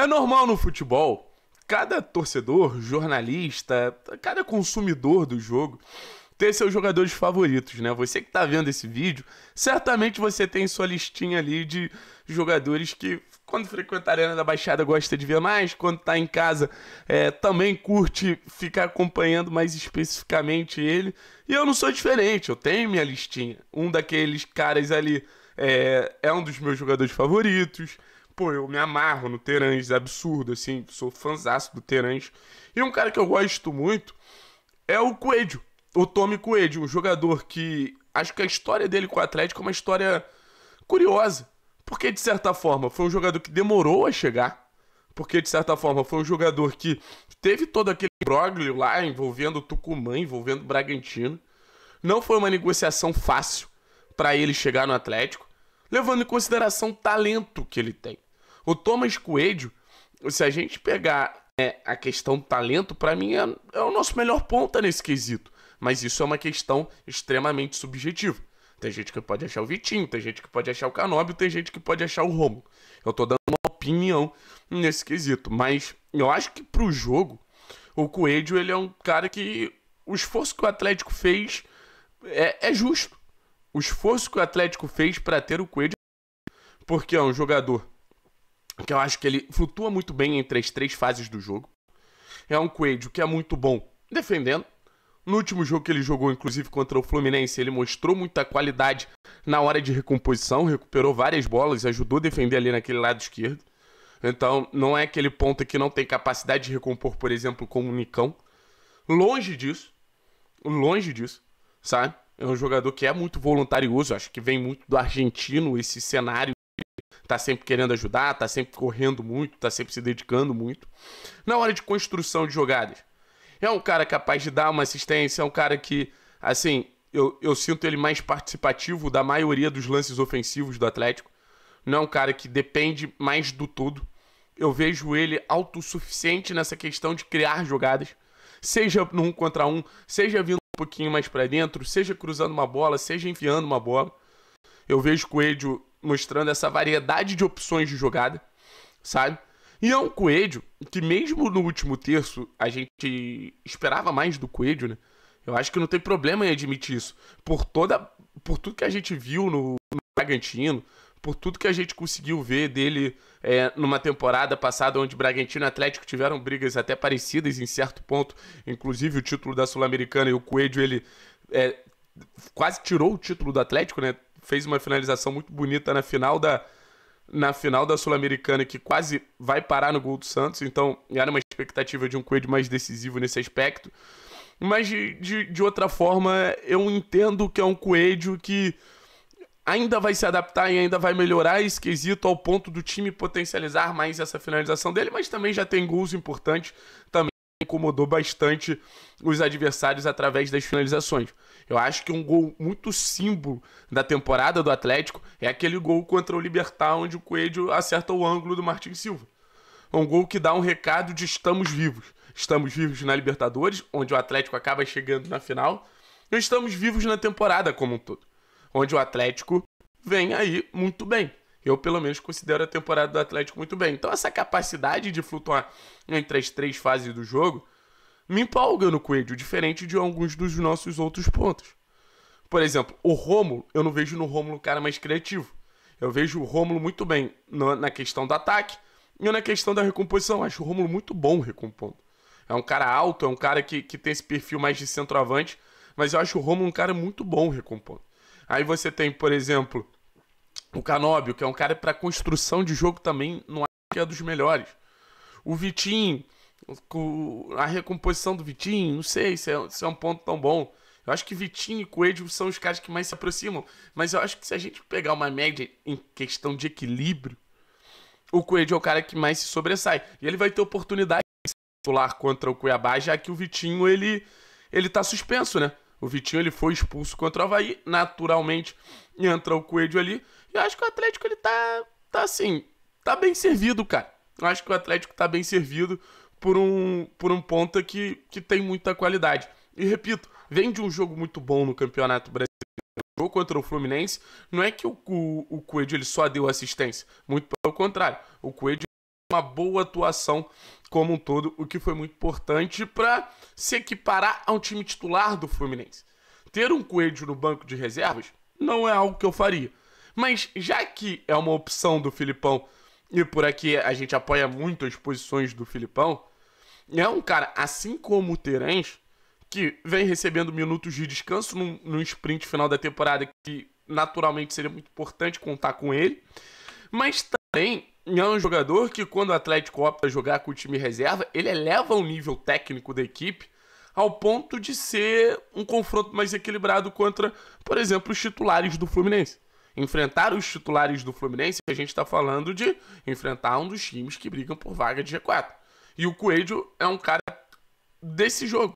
É normal no futebol cada torcedor, jornalista, cada consumidor do jogo ter seus jogadores favoritos, né? Você que tá vendo esse vídeo, certamente você tem sua listinha ali de jogadores que quando frequenta a Arena da Baixada gosta de ver mais, quando tá em casa é, também curte ficar acompanhando mais especificamente ele. E eu não sou diferente, eu tenho minha listinha. Um daqueles caras ali é, é um dos meus jogadores favoritos pô, eu me amarro no Terãs, é absurdo, assim, sou fanzaço do Terãs. E um cara que eu gosto muito é o Coelho, o Tommy Coelho, um jogador que acho que a história dele com o Atlético é uma história curiosa, porque de certa forma foi um jogador que demorou a chegar, porque de certa forma foi um jogador que teve todo aquele broglio lá envolvendo o Tucumã, envolvendo o Bragantino. Não foi uma negociação fácil para ele chegar no Atlético, levando em consideração o talento que ele tem. O Thomas Coelho, se a gente pegar é, a questão do talento, para mim, é, é, o nosso melhor ponta nesse quesito. Mas isso é uma questão extremamente subjetiva. Tem gente que pode achar o Vitinho, tem gente que pode achar o Canóbio, tem gente que pode achar o Romo. Eu tô dando uma opinião nesse quesito. Mas eu acho que pro jogo, o Coelho ele é um cara que o esforço que o Atlético fez é, é justo. O esforço que o Atlético fez para ter o Coelho, porque é um jogador que eu acho que ele flutua muito bem entre as três fases do jogo. É um Coelho que é muito bom defendendo. No último jogo que ele jogou, inclusive contra o Fluminense, ele mostrou muita qualidade na hora de recomposição, recuperou várias bolas, ajudou a defender ali naquele lado esquerdo. Então, não é aquele ponto que não tem capacidade de recompor, por exemplo, como o Nicão. Longe disso. Longe disso, sabe? É um jogador que é muito voluntarioso, acho que vem muito do argentino esse cenário tá sempre querendo ajudar, tá sempre correndo muito, tá sempre se dedicando muito. Na hora de construção de jogadas, é um cara capaz de dar uma assistência, é um cara que, assim, eu, eu sinto ele mais participativo da maioria dos lances ofensivos do Atlético. Não é um cara que depende mais do todo. Eu vejo ele autossuficiente nessa questão de criar jogadas, seja no um contra um, seja vindo um pouquinho mais para dentro, seja cruzando uma bola, seja enfiando uma bola. Eu vejo o Coelho mostrando essa variedade de opções de jogada, sabe? E é um Coelho que, mesmo no último terço, a gente esperava mais do Coelho, né? Eu acho que não tem problema em admitir isso. Por toda. Por tudo que a gente viu no, no Bragantino, por tudo que a gente conseguiu ver dele é, numa temporada passada, onde Bragantino e Atlético tiveram brigas até parecidas em certo ponto, inclusive o título da Sul-Americana e o Coelho, ele é, quase tirou o título do Atlético, né? fez uma finalização muito bonita na final da na final da Sul-Americana que quase vai parar no gol do Santos, então era uma expectativa de um Coelho mais decisivo nesse aspecto. Mas de, de, de outra forma, eu entendo que é um Coelho que ainda vai se adaptar e ainda vai melhorar esquisito ao ponto do time potencializar mais essa finalização dele, mas também já tem gols importantes também incomodou bastante os adversários através das finalizações. Eu acho que um gol muito símbolo da temporada do Atlético é aquele gol contra o Libertar, onde o Coelho acerta o ângulo do Martin Silva. Um gol que dá um recado de estamos vivos. Estamos vivos na Libertadores, onde o Atlético acaba chegando na final, e estamos vivos na temporada como um todo, onde o Atlético vem aí muito bem eu pelo menos considero a temporada do Atlético muito bem. Então essa capacidade de flutuar entre as três fases do jogo me empolga no Coelho, diferente de alguns dos nossos outros pontos. Por exemplo, o Rômulo, eu não vejo no Rômulo o cara mais criativo. Eu vejo o Rômulo muito bem na questão do ataque e na questão da recomposição. Acho o Rômulo muito bom recompondo. É um cara alto, é um cara que, que tem esse perfil mais de centroavante, mas eu acho o Rômulo um cara muito bom recompondo. Aí você tem, por exemplo, o Canóbio, que é um cara para construção de jogo também, não acho que é dos melhores. O Vitinho, a recomposição do Vitinho, não sei se é, se é um ponto tão bom. Eu acho que Vitinho e Coelho são os caras que mais se aproximam. Mas eu acho que se a gente pegar uma média em questão de equilíbrio, o Coelho é o cara que mais se sobressai. E ele vai ter oportunidade de pular contra o Cuiabá, já que o Vitinho, ele, ele tá suspenso, né? O Vitinho, ele foi expulso contra o Havaí, naturalmente entra o Coelho ali. Eu acho que o Atlético ele tá, tá assim, tá bem servido, cara. Eu acho que o Atlético tá bem servido por um, por um ponta que, que tem muita qualidade. E repito, vem de um jogo muito bom no Campeonato Brasileiro Jogo contra o Fluminense, não é que o, o, o Coelho ele só deu assistência, muito pelo contrário. O Coelho uma boa atuação como um todo, o que foi muito importante para se equiparar ao time titular do Fluminense. Ter um Coelho no banco de reservas não é algo que eu faria. Mas já que é uma opção do Filipão, e por aqui a gente apoia muito as posições do Filipão, é um cara, assim como o Terence, que vem recebendo minutos de descanso num, num sprint final da temporada, que naturalmente seria muito importante contar com ele. Mas também é um jogador que, quando o Atlético opta jogar com o time reserva, ele eleva o nível técnico da equipe ao ponto de ser um confronto mais equilibrado contra, por exemplo, os titulares do Fluminense enfrentar os titulares do Fluminense, a gente está falando de enfrentar um dos times que brigam por vaga de G4. E o Coelho é um cara desse jogo.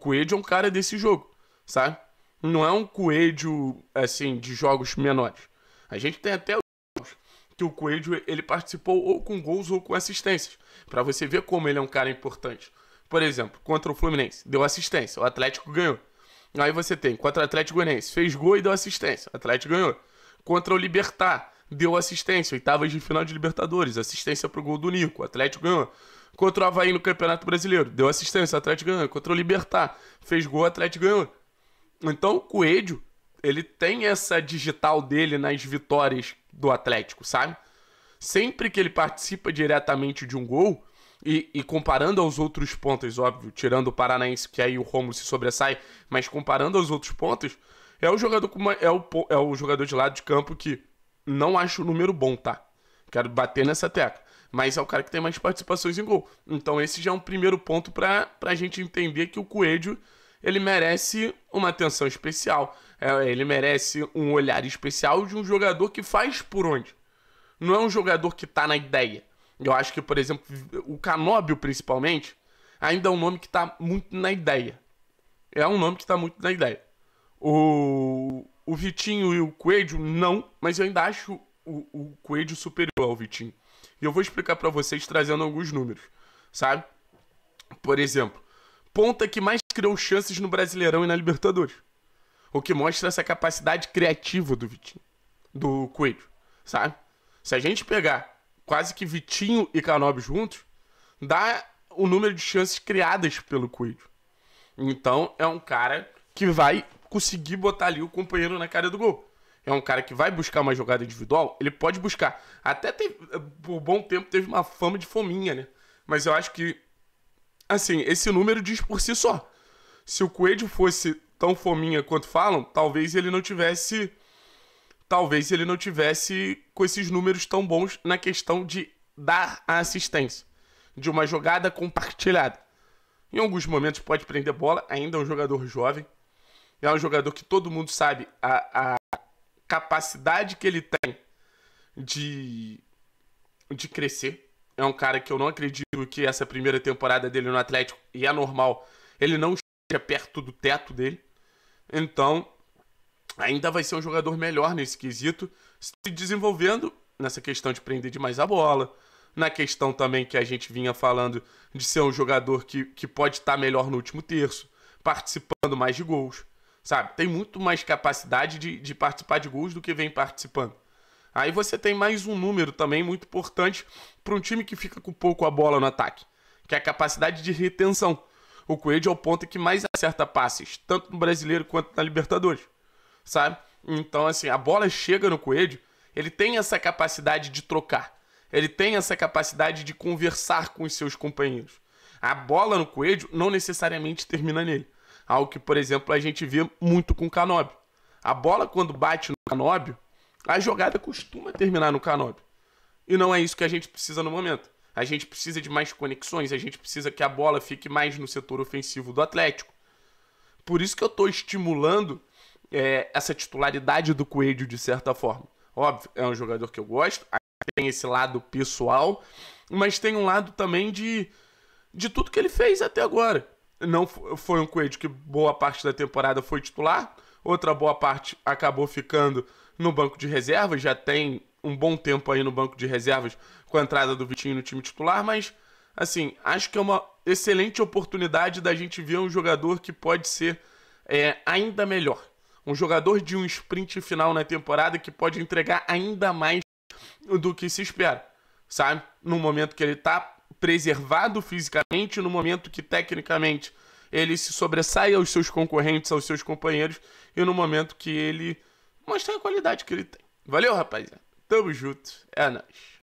O Coelho é um cara desse jogo, sabe? Não é um Coelho, assim, de jogos menores. A gente tem até jogos que o Coelho ele participou ou com gols ou com assistências, para você ver como ele é um cara importante. Por exemplo, contra o Fluminense, deu assistência, o Atlético ganhou. Aí você tem contra o Atlético Goianiense, fez gol e deu assistência, o Atlético ganhou contra o Libertar. Deu assistência, oitavas de final de Libertadores, assistência pro gol do Nico, o Atlético ganhou. Contra o Havaí no Campeonato Brasileiro, deu assistência, o Atlético ganhou. Contra o Libertar, fez gol, o Atlético ganhou. Então o Coelho, ele tem essa digital dele nas vitórias do Atlético, sabe? Sempre que ele participa diretamente de um gol, e, e, comparando aos outros pontos, óbvio, tirando o Paranaense, que aí o Romulo se sobressai, mas comparando aos outros pontos, é o jogador uma, é, o, é o jogador de lado de campo que não acho o número bom, tá? Quero bater nessa tecla. Mas é o cara que tem mais participações em gol. Então esse já é um primeiro ponto para a gente entender que o Coelho ele merece uma atenção especial. É, ele merece um olhar especial de um jogador que faz por onde. Não é um jogador que tá na ideia. Eu acho que, por exemplo, o Canóbio, principalmente, ainda é um nome que tá muito na ideia. É um nome que tá muito na ideia. O, o Vitinho e o Coelho, não, mas eu ainda acho o, o Coelho superior ao Vitinho. E eu vou explicar para vocês trazendo alguns números, sabe? Por exemplo, ponta que mais criou chances no Brasileirão e na Libertadores. O que mostra essa capacidade criativa do Vitinho, do Coelho, sabe? Se a gente pegar quase que Vitinho e Canobi juntos, dá o número de chances criadas pelo Coelho. Então é um cara que vai conseguir botar ali o companheiro na cara do gol. É um cara que vai buscar uma jogada individual, ele pode buscar. Até teve, por bom tempo teve uma fama de fominha, né? Mas eu acho que, assim, esse número diz por si só. Se o Coelho fosse tão fominha quanto falam, talvez ele não tivesse. Talvez ele não tivesse com esses números tão bons na questão de dar a assistência. De uma jogada compartilhada. Em alguns momentos pode prender bola, ainda é um jogador jovem é um jogador que todo mundo sabe a, a capacidade que ele tem de, de crescer. É um cara que eu não acredito que essa primeira temporada dele no Atlético, e é normal, ele não esteja perto do teto dele. Então, ainda vai ser um jogador melhor nesse quesito, se desenvolvendo nessa questão de prender demais a bola, na questão também que a gente vinha falando de ser um jogador que, que pode estar melhor no último terço, participando mais de gols sabe? Tem muito mais capacidade de, de participar de gols do que vem participando. Aí você tem mais um número também muito importante para um time que fica com pouco a bola no ataque, que é a capacidade de retenção. O Coelho é o ponto que mais acerta passes, tanto no brasileiro quanto na Libertadores, sabe? Então, assim, a bola chega no Coelho, ele tem essa capacidade de trocar, ele tem essa capacidade de conversar com os seus companheiros. A bola no Coelho não necessariamente termina nele. Algo que, por exemplo, a gente vê muito com o canobio A bola, quando bate no canobio a jogada costuma terminar no canobio E não é isso que a gente precisa no momento. A gente precisa de mais conexões, a gente precisa que a bola fique mais no setor ofensivo do Atlético. Por isso que eu estou estimulando é, essa titularidade do Coelho de certa forma. Óbvio, é um jogador que eu gosto, tem esse lado pessoal, mas tem um lado também de, de tudo que ele fez até agora não foi um Coelho que boa parte da temporada foi titular, outra boa parte acabou ficando no banco de reservas, já tem um bom tempo aí no banco de reservas com a entrada do Vitinho no time titular, mas assim, acho que é uma excelente oportunidade da gente ver um jogador que pode ser é, ainda melhor. Um jogador de um sprint final na temporada que pode entregar ainda mais do que se espera, sabe? No momento que ele tá preservado fisicamente no momento que tecnicamente ele se sobressai aos seus concorrentes, aos seus companheiros e no momento que ele mostra a qualidade que ele tem. Valeu, rapaziada. Tamo junto. É nóis.